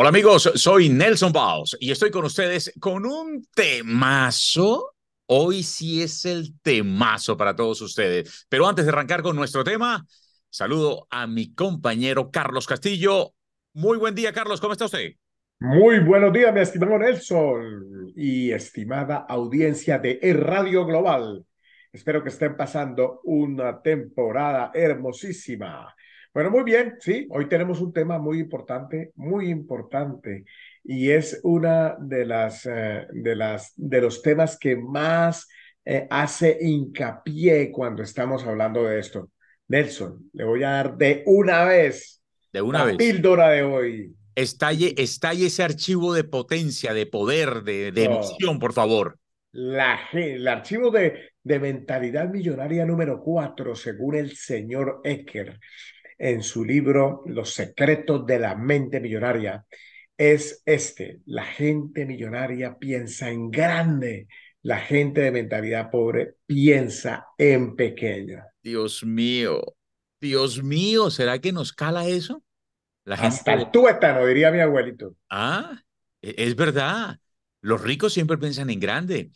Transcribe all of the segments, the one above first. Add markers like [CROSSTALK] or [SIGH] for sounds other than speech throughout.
Hola amigos, soy Nelson Valls y estoy con ustedes con un temazo. Hoy sí es el temazo para todos ustedes. Pero antes de arrancar con nuestro tema, saludo a mi compañero Carlos Castillo. Muy buen día, Carlos. ¿Cómo está usted? Muy buenos días, mi estimado Nelson y estimada audiencia de Radio Global. Espero que estén pasando una temporada hermosísima bueno, muy bien, sí, hoy tenemos un tema muy importante, muy importante, y es una de las, eh, de las, de los temas que más eh, hace hincapié cuando estamos hablando de esto. Nelson, le voy a dar de una vez. De una la vez. Píldora de hoy. Estalle, estalle ese archivo de potencia, de poder, de, de emoción, por favor. La, el archivo de, de mentalidad millonaria número cuatro, según el señor Ecker en su libro Los secretos de la mente millonaria es este. La gente millonaria piensa en grande. La gente de mentalidad pobre piensa en pequeño. Dios mío, Dios mío, ¿será que nos cala eso? La gente Hasta de... tú diría mi abuelito. Ah, e-, es verdad. Los ricos siempre piensan en grande.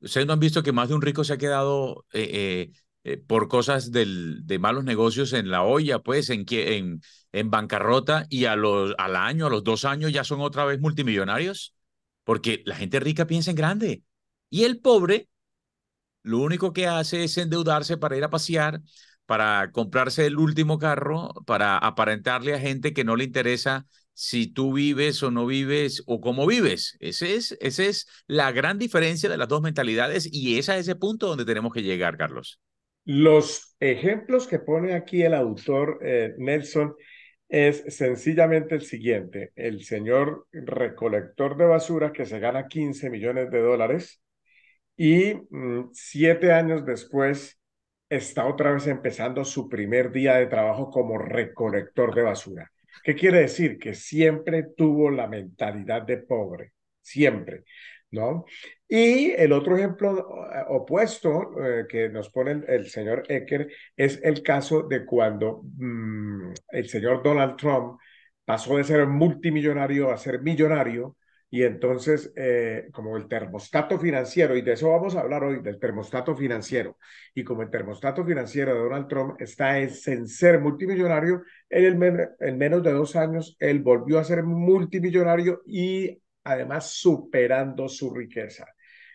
Ustedes no han visto que más de un rico se ha quedado eh, eh, eh, por cosas del, de malos negocios en la olla, pues, en, en, en bancarrota y a los, al año, a los dos años ya son otra vez multimillonarios? Porque la gente rica piensa en grande y el pobre lo único que hace es endeudarse para ir a pasear, para comprarse el último carro, para aparentarle a gente que no le interesa si tú vives o no vives o cómo vives. Esa es, es la gran diferencia de las dos mentalidades y es a ese punto donde tenemos que llegar, Carlos. Los ejemplos que pone aquí el autor eh, Nelson es sencillamente el siguiente. El señor recolector de basura que se gana 15 millones de dólares y mm, siete años después está otra vez empezando su primer día de trabajo como recolector de basura. ¿Qué quiere decir? Que siempre tuvo la mentalidad de pobre, siempre, ¿no? Y el otro ejemplo eh, opuesto eh, que nos pone el, señor Ecker es el caso de cuando mm, el señor Donald Trump pasó de ser multimillonario a ser millonario y entonces eh, como el termostato financiero, y de eso vamos a hablar hoy, del termostato financiero, y como el termostato financiero de Donald Trump está es en ser multimillonario, en, el en menos de dos años él volvió a ser multimillonario y además superando su riqueza.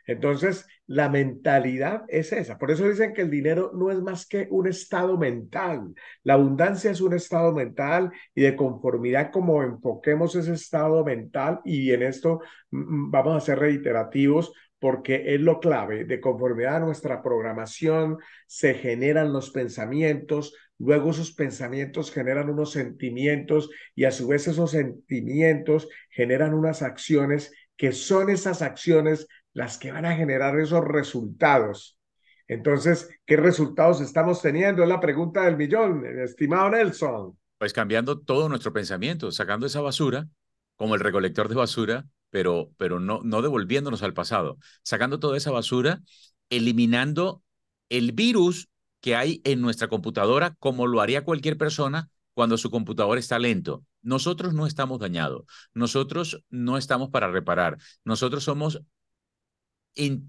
Entonces, la mentalidad es esa. Por eso dicen que el dinero no es más que un estado mental. La abundancia es un estado mental y de conformidad como enfoquemos ese estado mental y en esto mm, mm, vamos a ser reiterativos porque es lo clave. De conformidad a nuestra programación se generan los pensamientos, luego esos pensamientos generan unos sentimientos y a su vez esos sentimientos generan unas acciones que son esas acciones las que van a generar esos resultados. Entonces, ¿qué resultados estamos teniendo? Es la pregunta del millón, estimado Nelson. Pues cambiando todo nuestro pensamiento, sacando esa basura, como el recolector de basura, pero, pero no, no devolviéndonos al pasado, sacando toda esa basura, eliminando el virus que hay en nuestra computadora, como lo haría cualquier persona cuando su computadora está lento. Nosotros no estamos dañados, nosotros no estamos para reparar, nosotros somos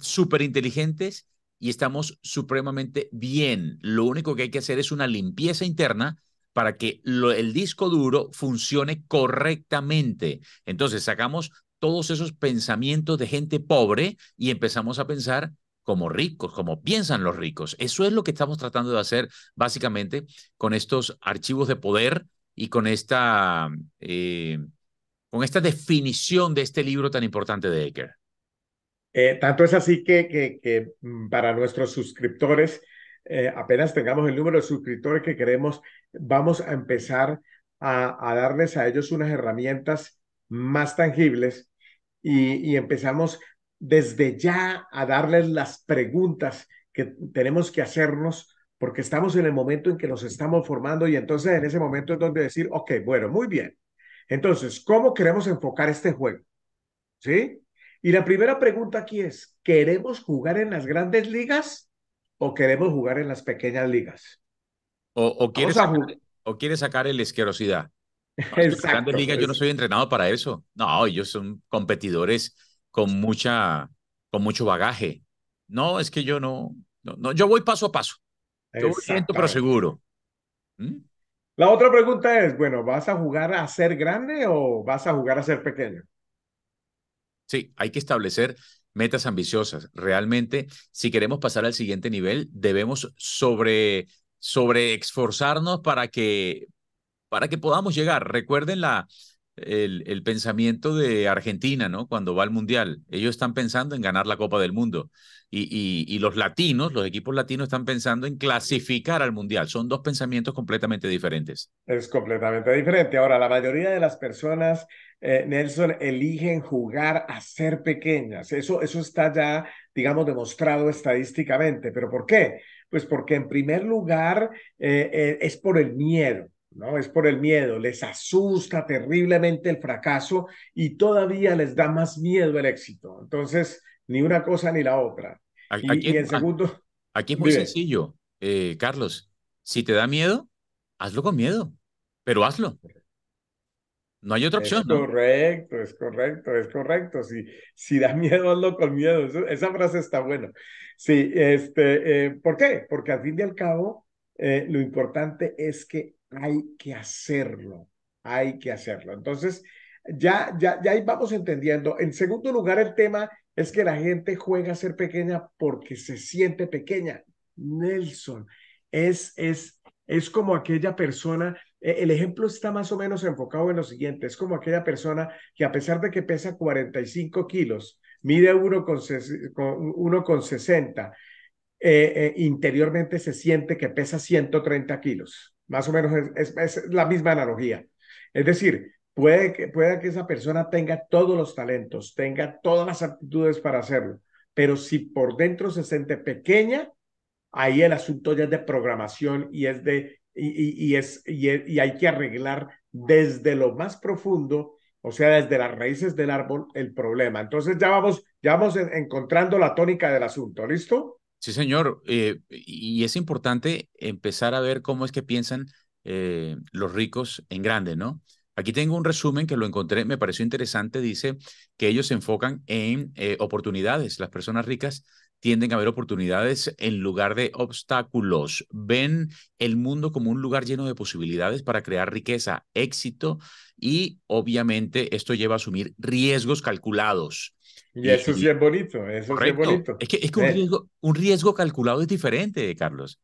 súper inteligentes y estamos supremamente bien. Lo único que hay que hacer es una limpieza interna para que el disco duro funcione correctamente. Entonces sacamos todos esos pensamientos de gente pobre y empezamos a pensar como ricos, como piensan los ricos. Eso es lo que estamos tratando de hacer básicamente con estos archivos de poder y con esta, eh, con esta definición de este libro tan importante de Ecker. Eh, tanto es así que, mm, para nuestros suscriptores, eh, apenas tengamos el número de suscriptores que queremos, vamos a empezar a, darles a ellos unas herramientas más tangibles y, y, empezamos desde ya a darles las preguntas que tenemos que hacernos porque estamos en el momento en que nos estamos formando y entonces en ese momento es donde decir, ok, bueno, muy bien. Entonces, ¿cómo queremos enfocar este juego? ¿Sí? Y la primera pregunta aquí es, ¿queremos jugar en las grandes ligas o queremos jugar en las pequeñas ligas? O, quieres sacar, o el esquerosidad. [LAUGHS] grandes ligas yo no soy entrenado para eso. No, ellos son competidores con mucha, con mucho bagaje. No, es que yo no, no, yo voy paso a paso. Yo siento, pero seguro. ¿Mm? La otra pregunta es, bueno, ¿vas a jugar a ser grande o vas a jugar a ser pequeño? Sí, hay que establecer metas ambiciosas. Realmente, si queremos pasar al siguiente nivel, debemos sobre, sobre esforzarnos para que, para que podamos llegar. Recuerden la, el, pensamiento de Argentina, ¿no? Cuando va al Mundial. Ellos están pensando en ganar la Copa del Mundo. Y, y, y los latinos, los equipos latinos están pensando en clasificar al Mundial. Son dos pensamientos completamente diferentes. Es completamente diferente. Ahora, la mayoría de las personas eh, Nelson, eligen jugar a ser pequeñas. Eso, eso está ya, digamos, demostrado estadísticamente. ¿Pero por qué? Pues porque en primer lugar eh, eh, es por el miedo. ¿no? Es por el miedo, les asusta terriblemente el fracaso y todavía les da más miedo el éxito. Entonces, ni una cosa ni la otra. Aquí, es muy sencillo, Carlos. Si te da miedo, hazlo con miedo, pero hazlo. No hay otra opción. correcto, es correcto, es correcto. Si, si da miedo, hazlo con miedo. Esa frase está buena. Sí, este, eh, ¿por qué? Porque al fin y al cabo, eh, lo importante es que hay que hacerlo, hay que hacerlo. Entonces, ya, ya, ya vamos entendiendo. En segundo lugar, el tema es que la gente juega a ser pequeña porque se siente pequeña. Nelson, es, es, es como aquella persona, e, el ejemplo está más o menos enfocado en lo siguiente, es como aquella persona que a pesar de que pesa 45 kilos, mide 1,60, con, eh, eh, interiormente se siente que pesa 130 kilos. Más o menos es, la misma analogía. Es decir, puede que, puede que esa persona tenga todos los talentos, tenga todas las aptitudes para hacerlo, pero si por dentro se siente pequeña, ahí el asunto ya es de programación y es de y, es, y, hay que arreglar desde lo más profundo, o sea, desde las raíces del árbol, el problema. Entonces ya vamos, ya vamos encontrando la tónica del asunto, ¿listo? Sí, señor. Eh, y es importante empezar a ver cómo es que piensan eh, los ricos en grande, ¿no? Aquí tengo un resumen que lo encontré, me pareció interesante, dice que ellos se enfocan en eh, oportunidades, las personas ricas tienden a ver oportunidades en lugar de obstáculos, ven el mundo como un lugar lleno de posibilidades para crear riqueza, éxito y obviamente esto lleva a asumir riesgos calculados. Y, eso sí es bonito, eso es bonito. Es que, es un, riesgo, calculado es diferente, Carlos.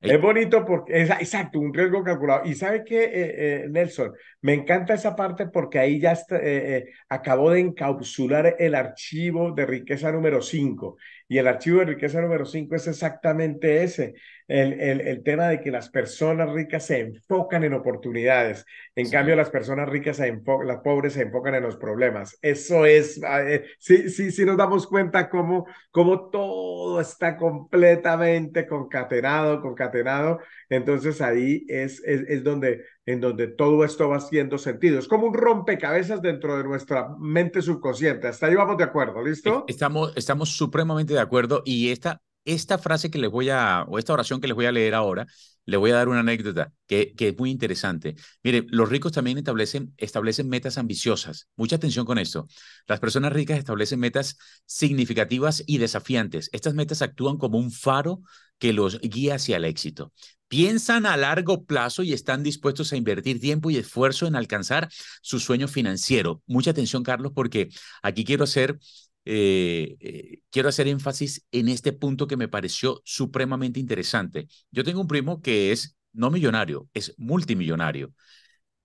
Es bonito porque es exacto, un riesgo calculado. Y sabe que, eh, eh, Nelson, me encanta esa parte porque ahí ya eh, acabó de encapsular el archivo de riqueza número 5 y el archivo de riqueza número 5 es exactamente ese el, tema de que las personas ricas se enfocan en oportunidades, en cambio las personas ricas, se las pobres se enfocan en los problemas. Eso es, ah, eh, Si sí, sí, nos damos cuenta cómo, cómo todo está completamente concatenado, concatenado. Entonces ahí es, es, donde en donde todo esto va haciendo sentido. Es como un rompecabezas dentro de nuestra mente subconsciente. Hasta ahí vamos de acuerdo, ¿listo? Estamos, estamos supremamente de acuerdo y esta esta frase que les voy a, o esta oración que les voy a leer ahora, le voy a dar una anécdota que, es muy interesante. Mire, los ricos también establecen, establecen metas ambiciosas. Mucha atención con esto. Las personas ricas establecen metas significativas y desafiantes. Estas metas actúan como un faro que los guía hacia el éxito. Piensan a largo plazo y están dispuestos a invertir tiempo y esfuerzo en alcanzar su sueño financiero. Mucha atención, Carlos, porque aquí quiero hacer eh, eh, quiero hacer énfasis en este punto que me pareció supremamente interesante. Yo tengo un primo que es no millonario, es multimillonario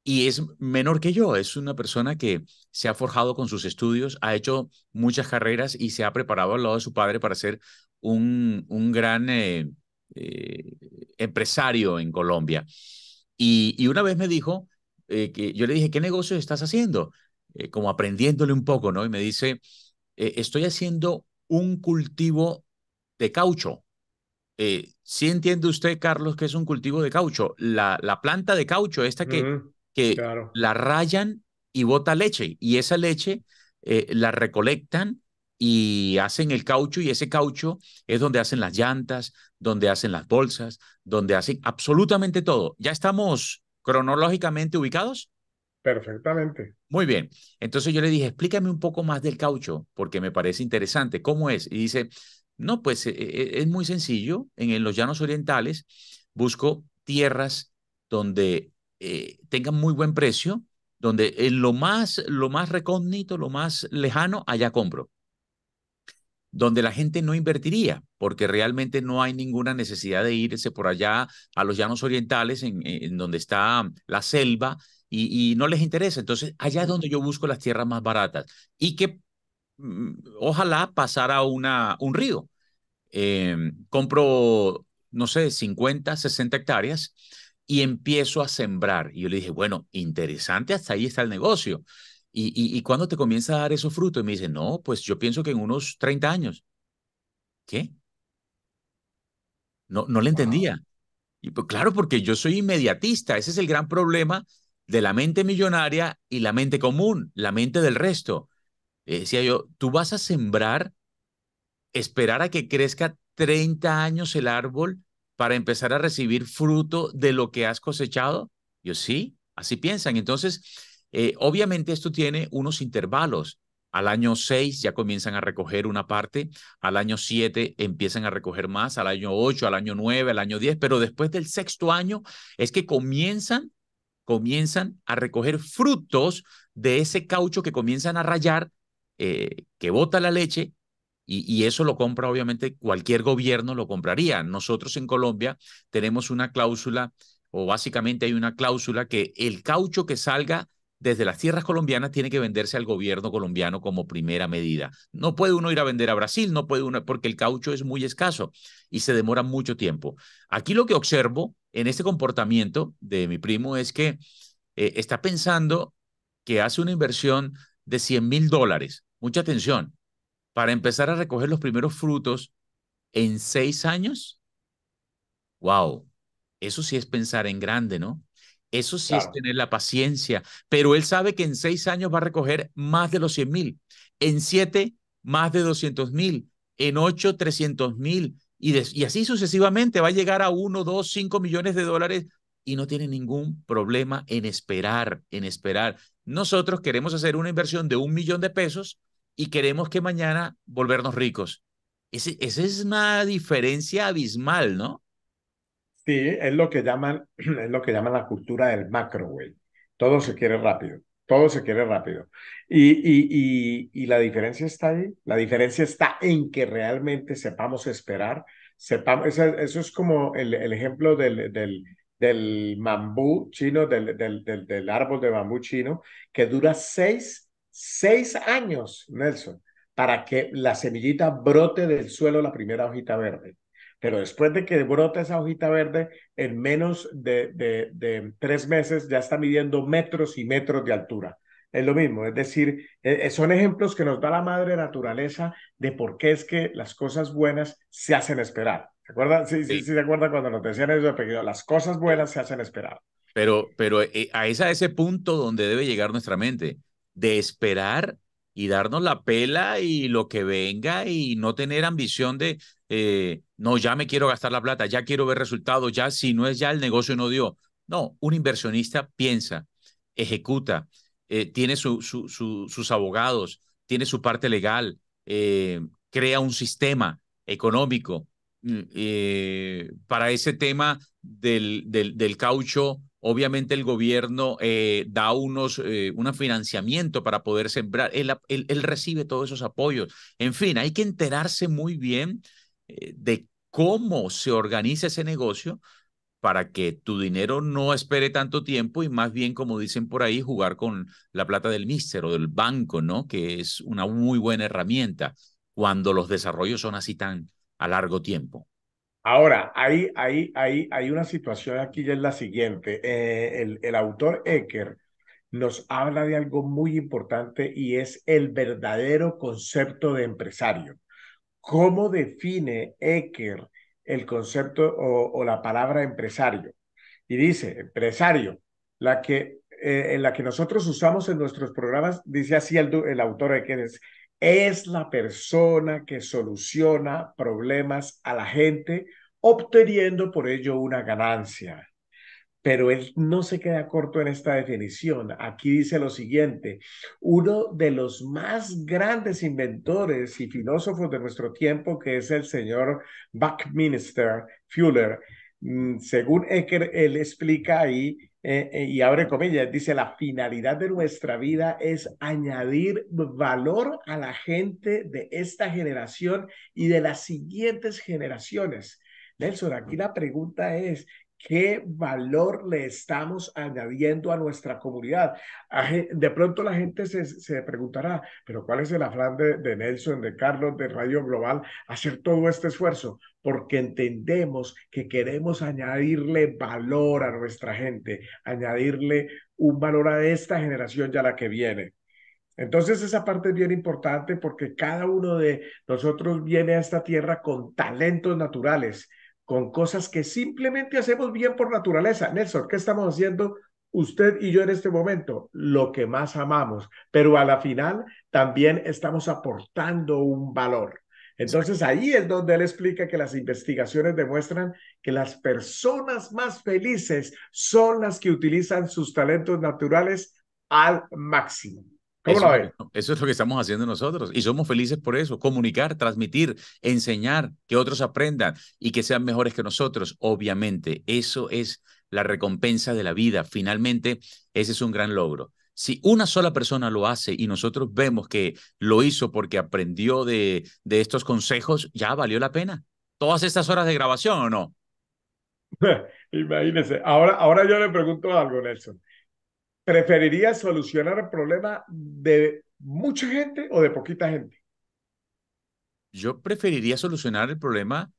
y es menor que yo, es una persona que se ha forjado con sus estudios, ha hecho muchas carreras y se ha preparado al lado de su padre para ser un, un gran eh, empresario en Colombia. Y, y, una vez me dijo, que yo le dije, ¿qué negocio estás haciendo? como aprendiéndole un poco, ¿no? Y me dice, eh, estoy haciendo un cultivo de caucho. Si eh, ¿Sí entiende usted, Carlos, que es un cultivo de caucho? La, la planta de caucho, esta que, que la rayan y bota leche, y esa leche eh, la recolectan y hacen el caucho, y ese caucho es donde hacen las llantas, donde hacen las bolsas, donde hacen absolutamente todo. ¿Ya estamos cronológicamente ubicados? Perfectamente. Muy bien. Entonces yo le dije, explícame un poco más del caucho, porque me parece interesante. ¿Cómo es? Y dice, no, pues eh, eh, es muy sencillo. En los llanos orientales busco tierras donde eh, tengan muy buen precio, donde en lo más, lo más recógnito, lo más lejano, allá compro. Donde la gente no invertiría, porque realmente no hay ninguna necesidad de irse por allá a los llanos orientales, en donde está la selva, y, no les interesa. Entonces, allá es donde yo busco las tierras más baratas y que mm, ojalá pasara una, un río. Em, compro, no sé, 50, 60 hectáreas y empiezo a sembrar. Y yo le dije, bueno, interesante, hasta ahí está el negocio. ¿Y, y, y cuándo te comienza a dar esos frutos? Y me dice, no, pues yo pienso que en unos 30 años. ¿Qué? No, no le entendía. Y pues, claro, porque yo soy inmediatista, ese es el gran problema de la mente millonaria y la mente común, la mente del resto. decía yo, tú vas a sembrar, esperar a que crezca 30 años el árbol para empezar a recibir fruto de lo que has cosechado. Yo sí, así piensan. Entonces, eh, obviamente esto tiene unos intervalos. Al año 6 ya comienzan a recoger una parte, al año 7 empiezan a recoger más, al año 8, al año 9, al año 10, pero después del sexto año es que comienzan comienzan a recoger frutos de ese caucho que comienzan a rayar, eh, que bota la leche, y, eso lo compra obviamente cualquier gobierno lo compraría. Nosotros en Colombia tenemos una cláusula, o básicamente hay una cláusula que el caucho que salga desde las tierras colombianas tiene que venderse al gobierno colombiano como primera medida. No puede uno ir a vender a Brasil, no puede uno, porque el caucho es muy escaso y se demora mucho tiempo. Aquí lo que observo en este comportamiento de mi primo es que eh, está pensando que hace una inversión de 100 mil dólares, mucha atención, para empezar a recoger los primeros frutos en seis años. ¡Wow! Eso sí es pensar en grande, ¿no? Eso sí es tener la paciencia, pero él sabe que en seis años va a recoger más de los 100 mil, en siete más de 200 mil, en ocho 300 mil y, así sucesivamente va a llegar a uno, dos, cinco millones de dólares y no tiene ningún problema en esperar, en esperar. Nosotros queremos hacer una inversión de un millón de pesos y queremos que mañana volvernos ricos. esa es una diferencia abismal, ¿no? Sí, es lo que llaman, [CLEARS THROAT] es lo que llaman la cultura del macro, güey. Todo se quiere rápido, todo se quiere rápido. Y, y, y, la diferencia está ahí, la diferencia está en que realmente sepamos esperar, sepamos, eso, es como el, el ejemplo del, del, del bambú chino, del, del, del, del, árbol de bambú chino, que dura seis, seis años, Nelson, para que la semillita brote del suelo la primera hojita verde. Pero después de que brota esa hojita verde, en menos de, tres meses ya está midiendo metros y metros de altura. Es lo mismo, es decir, e, e, son ejemplos que nos da la madre naturaleza de por qué es que las cosas buenas se hacen esperar. ¿Se acuerdan? Sí, sí, sí, se acuerdan cuando nos decían eso de pequeño, las cosas buenas se hacen esperar. Pero, pero eh, a, a ese punto donde debe llegar nuestra mente, de esperar y darnos la pela y lo que venga y no tener ambición de, eh, no, ya me quiero gastar la plata, ya quiero ver resultados, ya si no es ya el negocio no dio. No, un inversionista piensa, ejecuta, eh, tiene su, sus abogados, tiene su parte legal, eh, crea un sistema económico mm, para ese tema del, del caucho obviamente el gobierno eh, da unos, eh, un financiamiento para poder sembrar, él, recibe todos esos apoyos. En fin, hay que enterarse muy bien eh, de cómo se organiza ese negocio para que tu dinero no espere tanto tiempo y más bien, como dicen por ahí, jugar con la plata del míster o del banco, ¿no? Que es una muy buena herramienta cuando los desarrollos son así tan a largo tiempo. Ahora, hay, hay una situación aquí y es la siguiente. Eh, el, autor Ecker nos habla de algo muy importante y es el verdadero concepto de empresario. ¿Cómo define Ecker el concepto o, la palabra empresario? Y dice, empresario, la que, eh, en la que nosotros usamos en nuestros programas, dice así el, autor Ecker, es la persona que soluciona problemas a la gente obteniendo por ello una ganancia. Pero él no se queda corto en esta definición. Aquí dice lo siguiente, uno de los más grandes inventores y filósofos de nuestro tiempo, que es el señor Buckminster Fuller, mm, según Ecker, él explica ahí eh, eh, y abre comillas, dice, la finalidad de nuestra vida es añadir valor a la gente de esta generación y de las siguientes generaciones. Nelson, aquí la pregunta es, ¿qué valor le estamos añadiendo a nuestra comunidad? De pronto la gente se, preguntará, pero ¿cuál es el afán de, de Nelson, de Carlos, de Radio Global, hacer todo este esfuerzo? porque entendemos que queremos añadirle valor a nuestra gente, añadirle un valor a esta generación y a la que viene. Entonces esa parte es bien importante porque cada uno de nosotros viene a esta tierra con talentos naturales con cosas que simplemente hacemos bien por naturaleza. Nelson, ¿qué estamos haciendo usted y yo en este momento? Lo que más amamos, pero a la final también estamos aportando un valor. Entonces ahí es donde él explica que las investigaciones demuestran que las personas más felices son las que utilizan sus talentos naturales al máximo eso, es lo que estamos haciendo nosotros y somos felices por eso, comunicar, transmitir, enseñar, que otros aprendan y que sean mejores que nosotros, obviamente. Eso es la recompensa de la vida. Finalmente, ese es un gran logro. Si una sola persona lo hace y nosotros vemos que lo hizo porque aprendió de, estos consejos, ya valió la pena. Todas estas horas de grabación o no. [LAUGHS] Imagínense. Ahora, ahora yo le pregunto algo, Nelson. ¿Preferirías solucionar el problema de mucha gente o de poquita gente? Yo preferiría solucionar el problema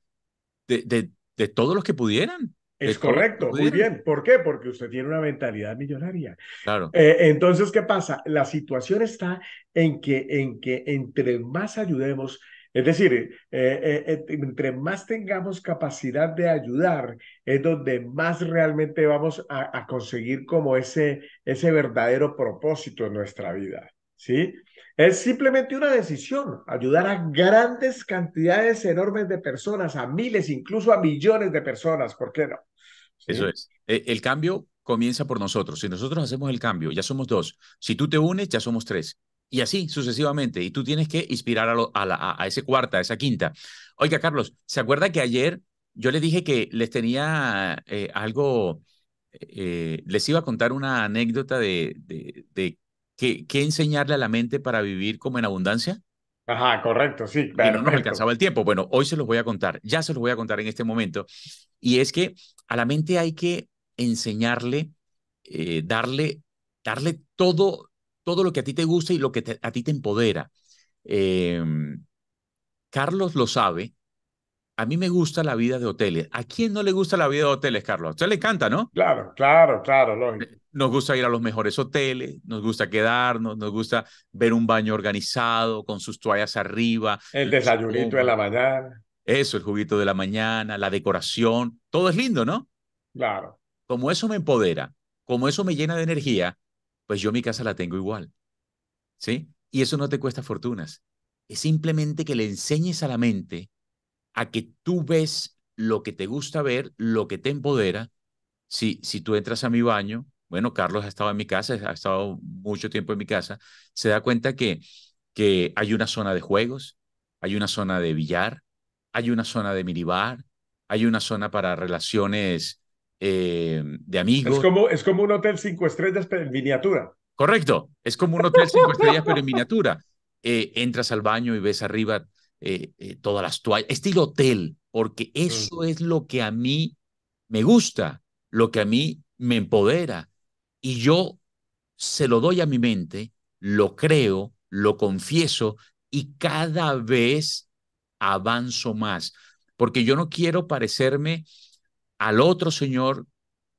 de, de, todos los que pudieran. Es correcto, muy bien. ¿Por qué? Porque usted tiene una mentalidad millonaria. Claro. Eh, entonces, ¿qué pasa? La situación está en que, en que entre más ayudemos, es decir, eh, eh, eh, entre más tengamos capacidad de ayudar, es donde más realmente vamos a, conseguir como ese, ese verdadero propósito en nuestra vida. ¿sí? Es simplemente una decisión, ayudar a grandes cantidades enormes de personas, a miles, incluso a millones de personas, ¿por qué no? Eso es. E, el cambio comienza por nosotros. Si nosotros hacemos el cambio, ya somos dos. Si tú te unes, ya somos tres. Y así sucesivamente. Y tú tienes que inspirar a, ese cuarta, a esa quinta. Oiga, Carlos, ¿se acuerda que ayer yo les dije que les tenía eh, algo, eh, les iba a contar una anécdota de, de, qué, enseñarle a la mente para vivir como en abundancia? Ajá, correcto, sí. pero no nos alcanzaba el tiempo. Bueno, hoy se los voy a contar, ya se los voy a contar en este momento. Y es que a la mente hay que enseñarle, eh, darle, darle todo todo lo que a ti te gusta y lo que a ti te empodera. Em, Carlos lo sabe. A mí me gusta la vida de hoteles. ¿A quién no le gusta la vida de hoteles, Carlos? A usted le encanta, ¿no? Claro, claro, claro, lógico. Eh, nos gusta ir a los mejores hoteles, nos gusta quedarnos, nos gusta ver un baño organizado con sus toallas arriba. El desayunito de la mañana. Eso, el juguito de la mañana, la decoración, todo es lindo, ¿no? Claro. Como eso me empodera, como eso me llena de energía, pues yo mi casa la tengo igual. ¿Sí? Y eso no te cuesta fortunas. Es simplemente que le enseñes a la mente a que tú ves lo que te gusta ver, lo que te empodera. Si, si tú entras a mi baño, bueno, Carlos ha estado en mi casa, ha estado mucho tiempo en mi casa, se da cuenta que, que hay una zona de juegos, hay una zona de billar, hay una zona de minibar, hay una zona para relaciones eh, de amigos. Es como, es como un hotel cinco estrellas, pero en miniatura. Correcto, es como un hotel cinco estrellas, pero en miniatura. Eh, entras al baño y ves arriba eh, todas las toallas, estilo hotel, porque mm. eso es lo que a mí me gusta, lo que a mí me empodera. Y yo se lo doy a mi mente, lo creo, lo confieso y cada vez avanzo más, porque yo no quiero parecerme al otro señor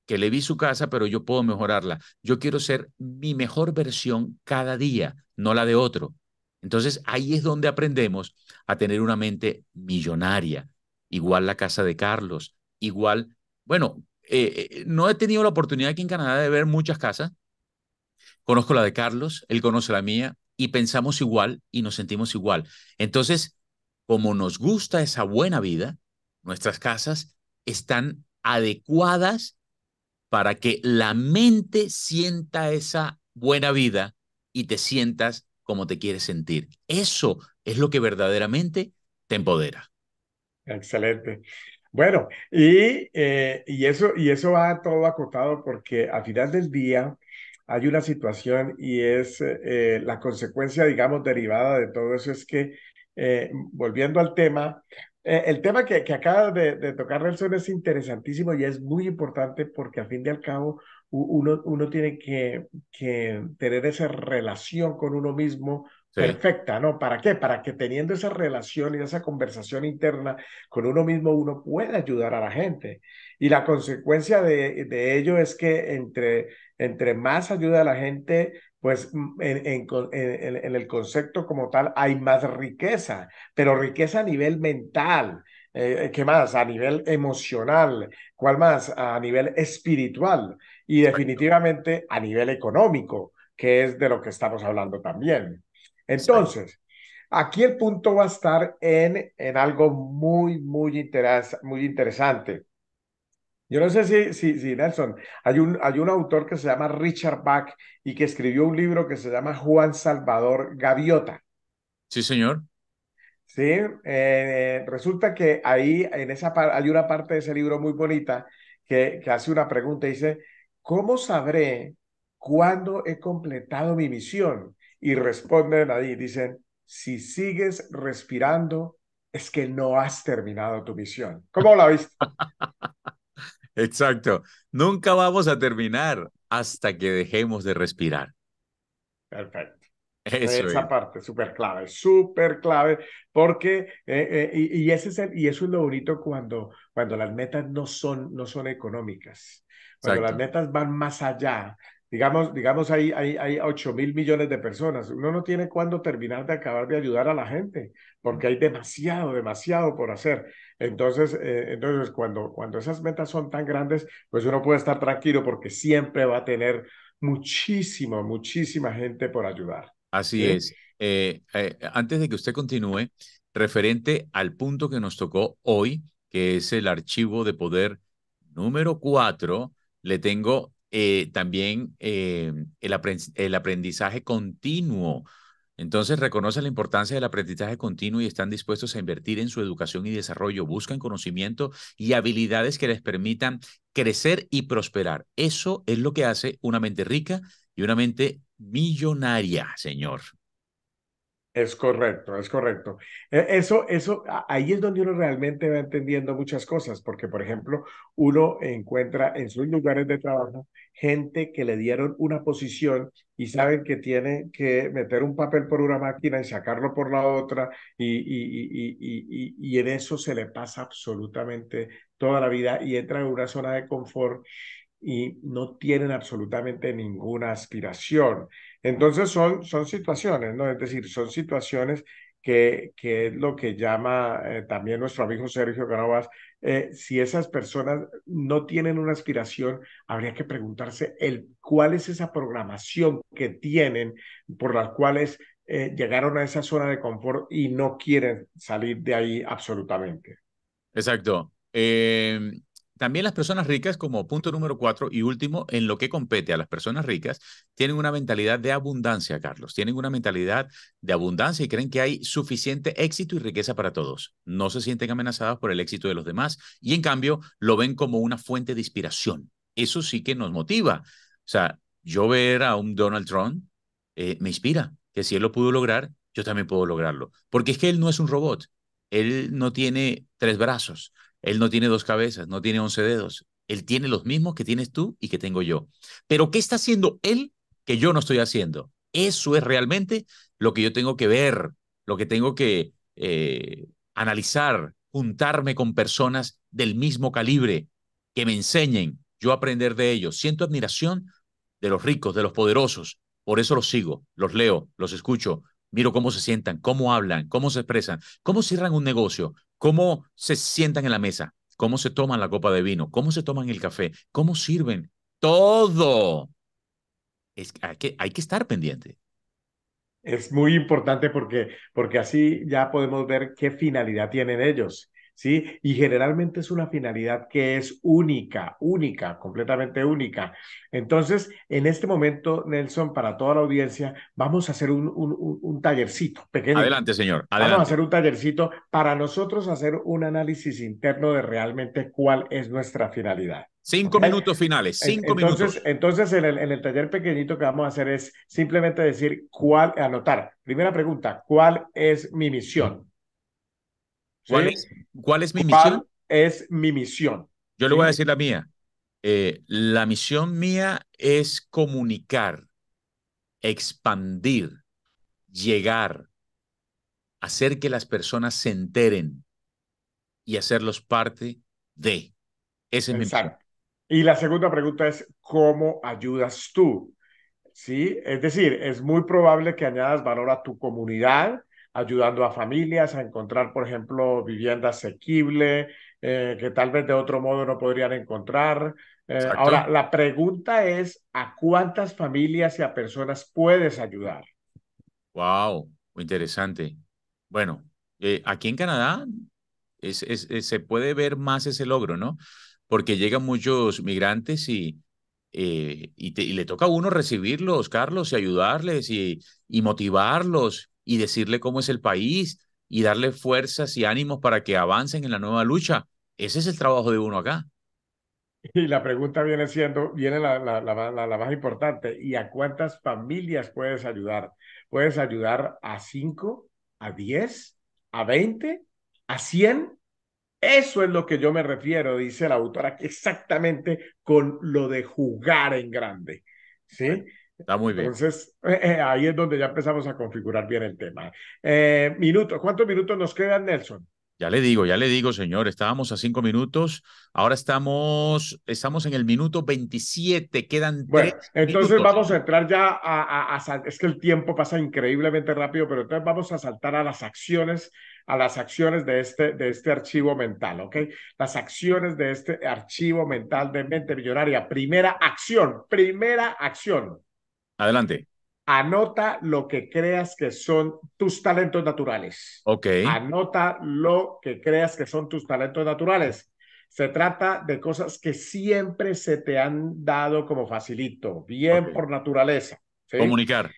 que le vi su casa, pero yo puedo mejorarla. Yo quiero ser mi mejor versión cada día, no la de otro. Entonces ahí es donde aprendemos a tener una mente millonaria. Igual la casa de Carlos, igual, bueno, eh, eh, no he tenido la oportunidad aquí en Canadá de ver muchas casas. Conozco la de Carlos, él conoce la mía y pensamos igual y nos sentimos igual. Entonces, como nos gusta esa buena vida, nuestras casas están adecuadas para que la mente sienta esa buena vida y te sientas como te quieres sentir. Eso es lo que verdaderamente te empodera. Excelente. Bueno, y, eh, eso, y eso va todo acotado porque al final del día hay una situación y es eh, la consecuencia, digamos, derivada de todo eso es que, eh, volviendo al tema, eh, el tema que, acaba de, tocar Nelson es interesantísimo y es muy importante porque al fin de al cabo uno, tiene que tener esa relación con uno mismo, perfecta, ¿no? ¿Para qué? Para que teniendo esa relación y esa conversación interna con uno mismo, uno pueda ayudar a la gente. Y la consecuencia de, ello es que entre, entre más ayuda a la gente, pues mm, en, el concepto como tal hay más riqueza, pero riqueza a nivel mental. Eh, eh, ¿Qué más? A nivel emocional, ¿cuál más? A nivel espiritual y definitivamente a nivel económico, que es de lo que estamos hablando también. Entonces, aquí el punto va a estar en, en algo muy, muy, muy interesante. Yo no sé si, Nelson, hay un, hay un autor que se llama Richard Bach y que escribió un libro que se llama Juan Salvador Gaviota. Sí, señor. Sí, eh, resulta que ahí en esa hay una parte de ese libro muy bonita que, que hace una pregunta, y dice, ¿cómo sabré cuándo he completado mi misión? Y responden ahí, dicen, si sigues respirando, es que no has terminado tu misión. ¿Cómo la viste? [LAUGHS] Exacto. Nunca vamos a terminar hasta que dejemos de respirar. Perfecto. Esa parte súper clave, súper clave, porque, eh, eh, y, ese es el, y eso es lo bonito cuando, cuando las metas no son, no son económicas, cuando las metas van más allá Digamos, digamos hay, hay, hay 8 mil millones de personas. Uno no tiene cuándo terminar de acabar de ayudar a la gente, porque hay demasiado, demasiado por hacer. Entonces, eh, entonces cuando, cuando esas metas son tan grandes, pues uno puede estar tranquilo porque siempre va a tener muchísima, muchísima gente por ayudar. Así es. Eh, eh, antes de que usted continúe, referente al punto que nos tocó hoy, que es el archivo de poder número 4, le tengo eh, también eh, el, el aprendizaje continuo. Entonces reconocen la importancia del aprendizaje continuo y están dispuestos a invertir en su educación y desarrollo. Buscan conocimiento y habilidades que les permitan crecer y prosperar. Eso es lo que hace una mente rica y una mente millonaria, señor. Es correcto, es correcto. E, eso, eso, ahí es donde uno realmente va entendiendo muchas cosas, porque, por ejemplo, uno encuentra en sus lugares de trabajo gente que le dieron una posición y saben que tiene que meter un papel por una máquina y sacarlo por la otra, y, y en eso se le pasa absolutamente toda la vida y entra en una zona de confort y no tienen absolutamente ninguna aspiración. Entonces son, son situaciones, ¿no? Es decir, son situaciones que, que es lo que llama eh, también nuestro amigo Sergio Canovas, eh, si esas personas no tienen una aspiración, habría que preguntarse el, cuál es esa programación que tienen por las cuales eh, llegaron a esa zona de confort y no quieren salir de ahí absolutamente. Exacto. Em, también las personas ricas, como punto número cuatro y último, en lo que compete a las personas ricas, tienen una mentalidad de abundancia, Carlos. Tienen una mentalidad de abundancia y creen que hay suficiente éxito y riqueza para todos. No se sienten amenazados por el éxito de los demás y en cambio lo ven como una fuente de inspiración. Eso sí que nos motiva. O sea, yo ver a un Donald Trump eh, me inspira, que si él lo pudo lograr, yo también puedo lograrlo. Porque es que él no es un robot, él no tiene tres brazos, él no tiene dos cabezas, no tiene once dedos. Él tiene los mismos que tienes tú y que tengo yo. Pero ¿qué está haciendo él que yo no estoy haciendo? Eso es realmente lo que yo tengo que ver, lo que tengo que eh, analizar, juntarme con personas del mismo calibre, que me enseñen, yo aprender de ellos. Siento admiración de los ricos, de los poderosos. Por eso los sigo, los leo, los escucho, miro cómo se sientan, cómo hablan, cómo se expresan, cómo cierran un negocio, cómo se sientan en la mesa, cómo se toman la copa de vino, cómo se toman el café, cómo sirven. Todo. hay, que, hay que estar pendiente. Es muy importante porque, porque así ya podemos ver qué finalidad tienen ellos. ¿sí? Y generalmente es una finalidad que es única, única, completamente única. Entonces, en este momento, Nelson, para toda la audiencia, vamos a hacer un, un, tallercito pequeño. Adelante, señor. Vamos a hacer un tallercito para nosotros hacer un análisis interno de realmente cuál es nuestra finalidad. Cinco minutos finales, cinco entonces, minutos. Entonces, en el, en el, taller pequeñito que vamos a hacer es simplemente decir cuál, anotar, primera pregunta, ¿cuál es mi misión? ¿Cuál, es, mi misión? Es mi misión. Yo le voy a decir la mía. Eh, la misión mía es comunicar, expandir, llegar, hacer que las personas se enteren y hacerlos parte de. Ese Exacto. Y la segunda pregunta es, ¿cómo ayudas tú? ¿Sí? Es decir, es muy probable que añadas valor a tu comunidad, ayudando a familias a encontrar, por ejemplo, vivienda asequible, eh, que tal vez de otro modo no podrían encontrar. Eh, ahora, la pregunta es, ¿a cuántas familias y a personas puedes ayudar? Wow, muy interesante. Bueno, eh, aquí en Canadá es, se puede ver más ese logro, ¿no? Porque llegan muchos migrantes y, le toca a uno recibirlos, Carlos, y ayudarles y, y motivarlos y decirle cómo es el país y darle fuerzas y ánimos para que avancen en la nueva lucha. Ese es el trabajo de uno acá. Y la pregunta viene siendo, viene la, más importante, ¿y a cuántas familias puedes ayudar? ¿Puedes ayudar a cinco a diez a veinte a cien Eso es lo que yo me refiero, dice la autora, exactamente con lo de jugar en grande. ¿Sí? Está muy bien. Entonces, [LAUGHS] eh, ahí es donde ya empezamos a configurar bien el tema. Eh, minutos, ¿cuántos minutos nos quedan, Nelson? Ya le digo, ya le digo, señor, estábamos a cinco minutos, ahora estamos, estamos en el minuto 27, quedan bueno, Entonces vamos a entrar ya a, es que el tiempo pasa increíblemente rápido, pero entonces vamos a saltar a las acciones, a las acciones de este, de este archivo mental, ¿ok? Las acciones de este archivo mental de mente millonaria. Primera acción, primera acción. Adelante. Anota lo que creas que son tus talentos naturales. Ok. Anota lo que creas que son tus talentos naturales. Se trata de cosas que siempre se te han dado como facilito, bien por naturaleza. Comunicar.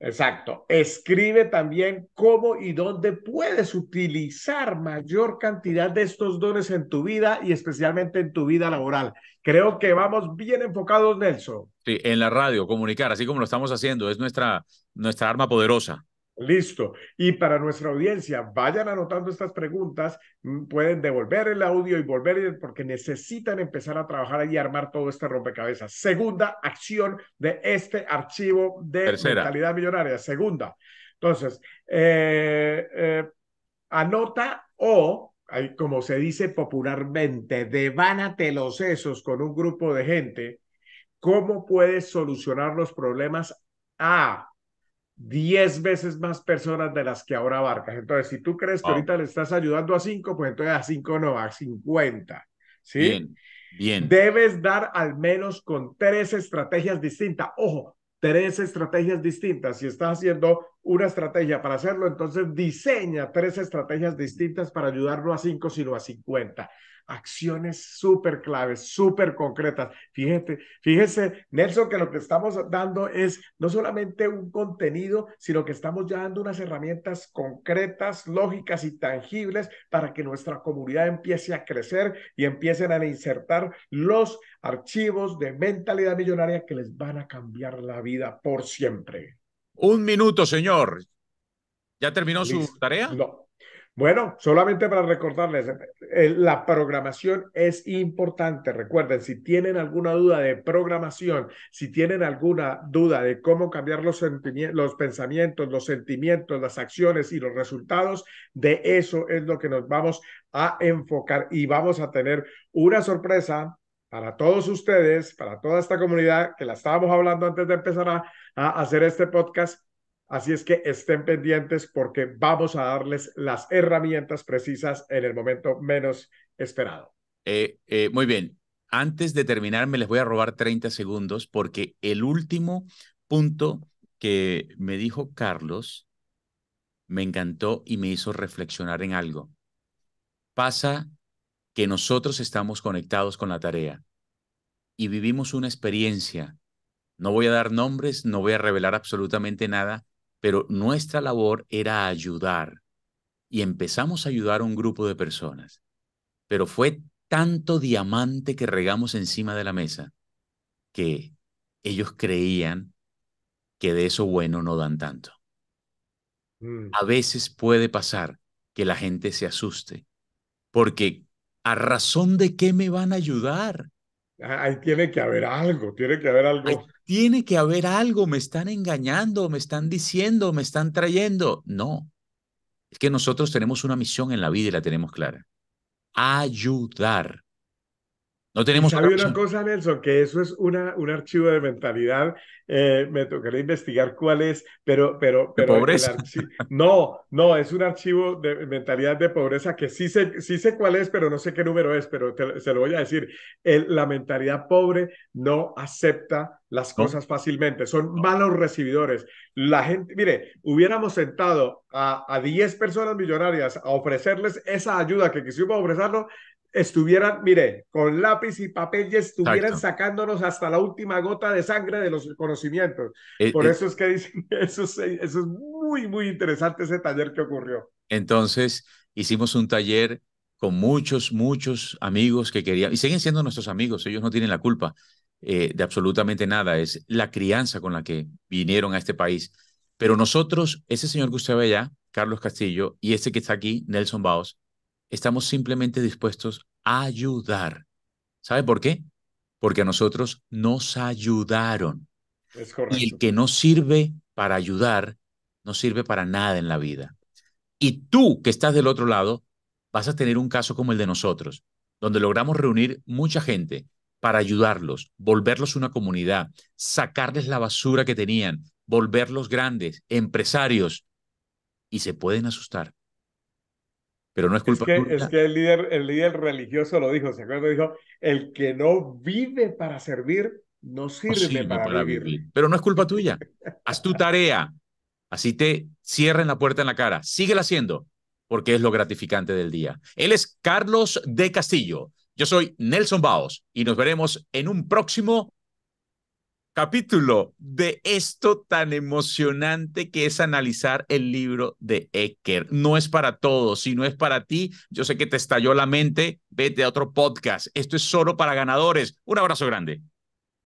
Exacto. Escribe también cómo y dónde puedes utilizar mayor cantidad de estos dones en tu vida y especialmente en tu vida laboral. Creo que vamos bien enfocados, Nelson. Sí, en la radio, comunicar, así como lo estamos haciendo, es nuestra, nuestra arma poderosa. Listo. Y para nuestra audiencia, vayan anotando estas preguntas, mm, pueden devolver el audio y volver eh, porque necesitan empezar a trabajar y armar todo este rompecabezas. Segunda acción de este archivo de mentalidad millonaria. Segunda. Entonces, eh, eh, anota o, como se dice popularmente, devánate los sesos con un grupo de gente. ¿Cómo puedes solucionar los problemas? A 10 veces más personas de las que ahora abarcas. Entonces, si tú crees que ahorita le estás ayudando a 5, pues entonces a 5 no, a 50. ¿Sí? Bien, Debes dar al menos con tres estrategias distintas. Ojo, tres estrategias distintas. Si estás haciendo una estrategia para hacerlo, entonces diseña tres estrategias distintas para ayudar no a cinco, sino a cincuenta. Acciones súper claves, súper concretas. fíjese, Nelson, que lo que estamos dando es no solamente un contenido, sino que estamos ya dando unas herramientas concretas, lógicas y tangibles para que nuestra comunidad empiece a crecer y empiecen a insertar los archivos de mentalidad millonaria que les van a cambiar la vida por siempre. Un minuto, señor. ¿Ya terminó su tarea? No. Bueno, solamente para recordarles, eh, la programación es importante. Recuerden, si tienen alguna duda de programación, si tienen alguna duda de cómo cambiar los, los pensamientos, los sentimientos, las acciones y los resultados, de eso es lo que nos vamos a enfocar y vamos a tener una sorpresa para todos ustedes, para toda esta comunidad que la estábamos hablando antes de empezar a, hacer este podcast. Así es que estén pendientes porque vamos a darles las herramientas precisas en el momento menos esperado. Eh, eh, muy bien. Antes de terminar, me les voy a robar 30 segundos porque el último punto que me dijo Carlos me encantó y me hizo reflexionar en algo. Pasa que nosotros estamos conectados con la tarea y vivimos una experiencia. No voy a dar nombres, no voy a revelar absolutamente nada, pero nuestra labor era ayudar y empezamos a ayudar a un grupo de personas. Pero fue tanto diamante que regamos encima de la mesa que ellos creían que de eso bueno no dan tanto. Mm. A veces puede pasar que la gente se asuste, porque ¿A razón de qué me van a ayudar? Ahí tiene que haber algo, tiene que haber algo. tiene que haber algo, me están engañando, me están diciendo, me están trayendo. No, es que nosotros tenemos una misión en la vida y la tenemos clara. Ayudar. No tenemos. ¿Sabe una cosa, Nelson? Que eso es una, un archivo de mentalidad. Eh, me tocará investigar cuál es, pero. pero, pero de pobreza. No, no, es un archivo de mentalidad de pobreza que sí sé, sí sé cuál es, pero no sé qué número es, pero se lo voy a decir. la mentalidad pobre no acepta las cosas fácilmente, son malos recibidores. La gente, mire, hubiéramos sentado a, a 10 personas millonarias a ofrecerles esa ayuda que quisimos ofrecerlo, estuvieran, mire, con lápiz y papel y estuvieran sacándonos hasta la última gota de sangre de los conocimientos. Eh, Por eh. eso es que dicen, eso es, eso es muy, muy interesante ese taller que ocurrió. Entonces, hicimos un taller con muchos, muchos amigos que querían, y siguen siendo nuestros amigos, ellos no tienen la culpa eh, de absolutamente nada, es la crianza con la que vinieron a este país. Pero nosotros, ese señor que usted ve allá, Carlos Castillo, y este que está aquí, Nelson Baos, estamos simplemente dispuestos a ayudar. ¿Sabe por qué? Porque a nosotros nos ayudaron. Y el que no sirve para ayudar, no sirve para nada en la vida. Y tú que estás del otro lado, vas a tener un caso como el de nosotros, donde logramos reunir mucha gente para ayudarlos, volverlos una comunidad, sacarles la basura que tenían, volverlos grandes, empresarios, y se pueden asustar pero no es culpa tuya. Es que el líder, religioso lo dijo, ¿se acuerda? Dijo, el que no vive para servir, no sirve, para, Pero no es culpa tuya. [LAUGHS] Haz tu tarea. Así te cierren la puerta en la cara. Síguela haciendo, porque es lo gratificante del día. Él es Carlos de Castillo. Yo soy Nelson Baos y nos veremos en un próximo capítulo de esto tan emocionante que es analizar el libro de Ecker. No es para todos, si no es para ti, yo sé que te estalló la mente, vete a otro podcast. Esto es solo para ganadores. Un abrazo grande.